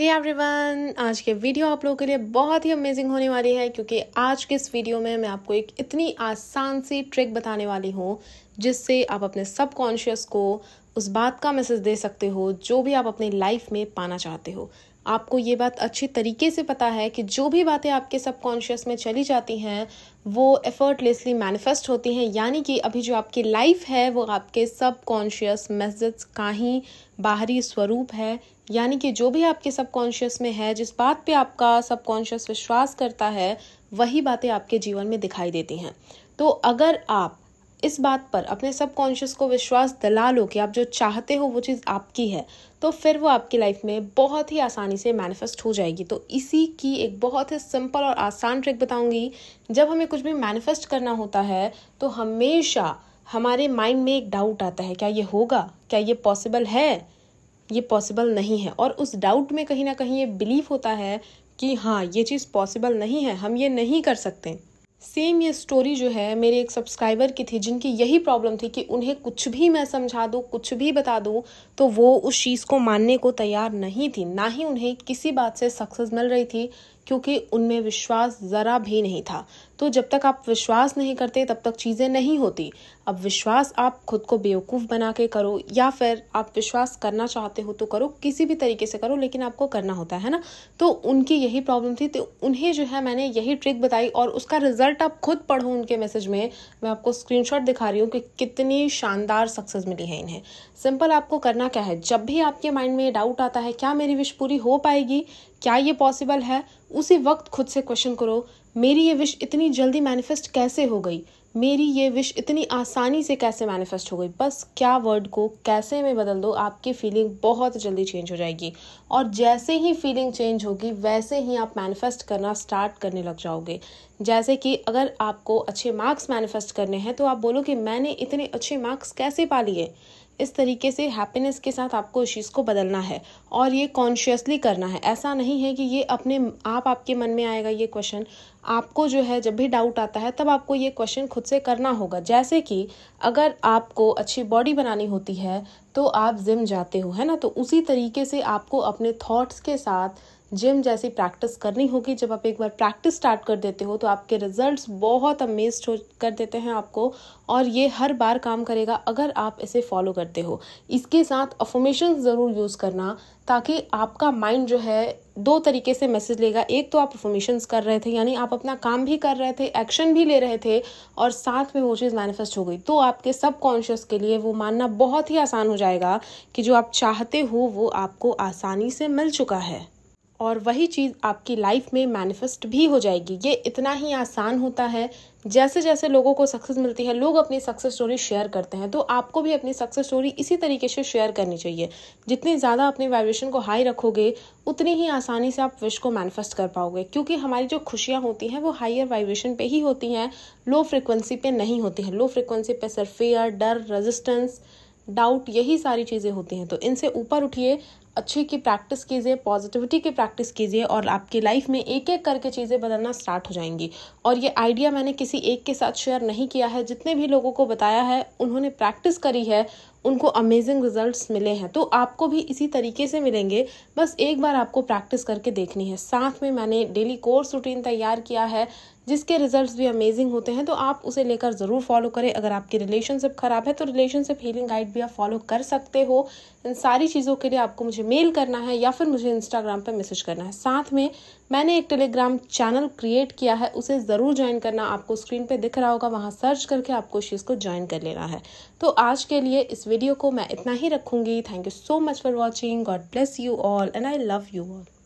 हे hey everyone आज के video आप लोगों के लिए बहुत ही अमेजिंग होने वाली है क्योंकि आज के इस वीडियो में मैं आपको एक इतनी आसान सी ट्रिक बताने वाली हूँ जिससे आप अपने सबकॉन्शियस को उस बात का मैसेज दे सकते हो जो भी आप अपनी लाइफ में पाना चाहते हो आपको ये बात अच्छी तरीके से पता है कि जो भी बातें आपके सबकॉन्शियस में चली जाती हैं वो एफर्टलेसली मैनिफेस्ट होती हैं यानी कि अभी जो आपकी लाइफ है वो आपके सबकॉन्शियस मैसेज का ही बाहरी स्वरूप है यानी कि जो भी आपके सबकॉन्शियस में है जिस बात पे आपका सबकॉन्शियस विश्वास करता है वही बातें आपके जीवन में दिखाई देती हैं तो अगर आप इस बात पर अपने सबकॉन्शियस को विश्वास दिला लो कि आप जो चाहते हो वो चीज़ आपकी है तो फिर वो आपकी लाइफ में बहुत ही आसानी से मैनिफेस्ट हो जाएगी तो इसी की एक बहुत ही सिंपल और आसान ट्रिक बताऊंगी जब हमें कुछ भी मैनिफेस्ट करना होता है तो हमेशा हमारे माइंड में एक डाउट आता है क्या ये होगा क्या ये पॉसिबल है ये पॉसिबल नहीं है और उस डाउट में कहीं ना कहीं ये बिलीव होता है कि हाँ ये चीज़ पॉसिबल नहीं है हम ये नहीं कर सकते सेम ये स्टोरी जो है मेरे एक सब्सक्राइबर की थी जिनकी यही प्रॉब्लम थी कि उन्हें कुछ भी मैं समझा दूँ कुछ भी बता दूँ तो वो उस चीज़ को मानने को तैयार नहीं थी ना ही उन्हें किसी बात से सक्सेस मिल रही थी क्योंकि उनमें विश्वास ज़रा भी नहीं था तो जब तक आप विश्वास नहीं करते तब तक चीज़ें नहीं होती अब विश्वास आप खुद को बेवकूफ़ बना के करो या फिर आप विश्वास करना चाहते हो तो करो किसी भी तरीके से करो लेकिन आपको करना होता है ना तो उनकी यही प्रॉब्लम थी तो उन्हें जो है मैंने यही ट्रिक बताई और उसका रिजल्ट आप खुद पढ़ो उनके मैसेज में मैं आपको स्क्रीन दिखा रही हूँ कि कितनी शानदार सक्सेस मिली है इन्हें सिंपल आपको करना क्या है जब भी आपके माइंड में डाउट आता है क्या मेरी विश पूरी हो पाएगी क्या ये पॉसिबल है उसी वक्त खुद से क्वेश्चन करो मेरी ये विश इतनी जल्दी मैनिफेस्ट कैसे हो गई मेरी ये विश इतनी आसानी से कैसे मैनिफेस्ट हो गई बस क्या वर्ड को कैसे में बदल दो आपकी फीलिंग बहुत जल्दी चेंज हो जाएगी और जैसे ही फीलिंग चेंज होगी वैसे ही आप मैनिफेस्ट करना स्टार्ट करने लग जाओगे जैसे कि अगर आपको अच्छे मार्क्स मैनिफेस्ट करने हैं तो आप बोलो कि मैंने इतने अच्छे मार्क्स कैसे पा लिए इस तरीके से हैप्पीनेस के साथ आपको इस चीज़ को बदलना है और ये कॉन्शियसली करना है ऐसा नहीं है कि ये अपने आप आपके मन में आएगा ये क्वेश्चन आपको जो है जब भी डाउट आता है तब आपको ये क्वेश्चन खुद से करना होगा जैसे कि अगर आपको अच्छी बॉडी बनानी होती है तो आप जिम जाते हो है ना तो उसी तरीके से आपको अपने थॉट्स के साथ जिम जैसी प्रैक्टिस करनी होगी जब आप एक बार प्रैक्टिस स्टार्ट कर देते हो तो आपके रिजल्ट्स बहुत अमेज हो कर देते हैं आपको और ये हर बार काम करेगा अगर आप इसे फॉलो करते हो इसके साथ अफॉर्मेशन ज़रूर यूज़ करना ताकि आपका माइंड जो है दो तरीके से मैसेज लेगा एक तो आप अफॉर्मेशंस कर रहे थे यानी आप अपना काम भी कर रहे थे एक्शन भी ले रहे थे और साथ में वो चीज़ मैनिफेस्ट हो गई तो आपके सब कॉन्शियस के लिए वो मानना बहुत ही आसान हो जाएगा कि जो आप चाहते हो वो आपको आसानी से मिल चुका है और वही चीज़ आपकी लाइफ में मैनिफेस्ट भी हो जाएगी ये इतना ही आसान होता है जैसे जैसे लोगों को सक्सेस मिलती है लोग अपनी सक्सेस स्टोरी शेयर करते हैं तो आपको भी अपनी सक्सेस स्टोरी इसी तरीके से शेयर करनी चाहिए जितनी ज़्यादा अपने वाइब्रेशन को हाई रखोगे उतनी ही आसानी से आप विश को मैनिफेस्ट कर पाओगे क्योंकि हमारी जो खुशियाँ होती हैं वो हाइयर वाइब्रेशन पर ही होती हैं लो फ्रिक्वेंसी पर नहीं होती हैं लो फ्रिक्वेंसी पर सिर्फ डर रजिस्टेंस डाउट यही सारी चीज़ें होती हैं तो इनसे ऊपर उठिए अच्छे की प्रैक्टिस कीजिए पॉजिटिविटी की प्रैक्टिस कीजिए और आपकी लाइफ में एक एक करके चीज़ें बदलना स्टार्ट हो जाएंगी और ये आइडिया मैंने किसी एक के साथ शेयर नहीं किया है जितने भी लोगों को बताया है उन्होंने प्रैक्टिस करी है उनको अमेजिंग रिजल्ट्स मिले हैं तो आपको भी इसी तरीके से मिलेंगे बस एक बार आपको प्रैक्टिस करके देखनी है साथ में मैंने डेली कोर्स रूटीन तैयार किया है जिसके रिजल्ट्स भी अमेजिंग होते हैं तो आप उसे लेकर ज़रूर फॉलो करें अगर आपकी रिलेशनशिप ख़राब है तो रिलेशनशिप हीलिंग गाइड भी आप फॉलो कर सकते हो इन सारी चीज़ों के लिए आपको मुझे मुझे मेल करना है या फिर मुझे इंस्टाग्राम पर मैसेज करना है साथ में मैंने एक टेलीग्राम चैनल क्रिएट किया है उसे ज़रूर ज्वाइन करना आपको स्क्रीन पे दिख रहा होगा वहाँ सर्च करके आपको उस चीज़ को ज्वाइन कर लेना है तो आज के लिए इस वीडियो को मैं इतना ही रखूँगी thank you so much for watching God bless you all and I love you all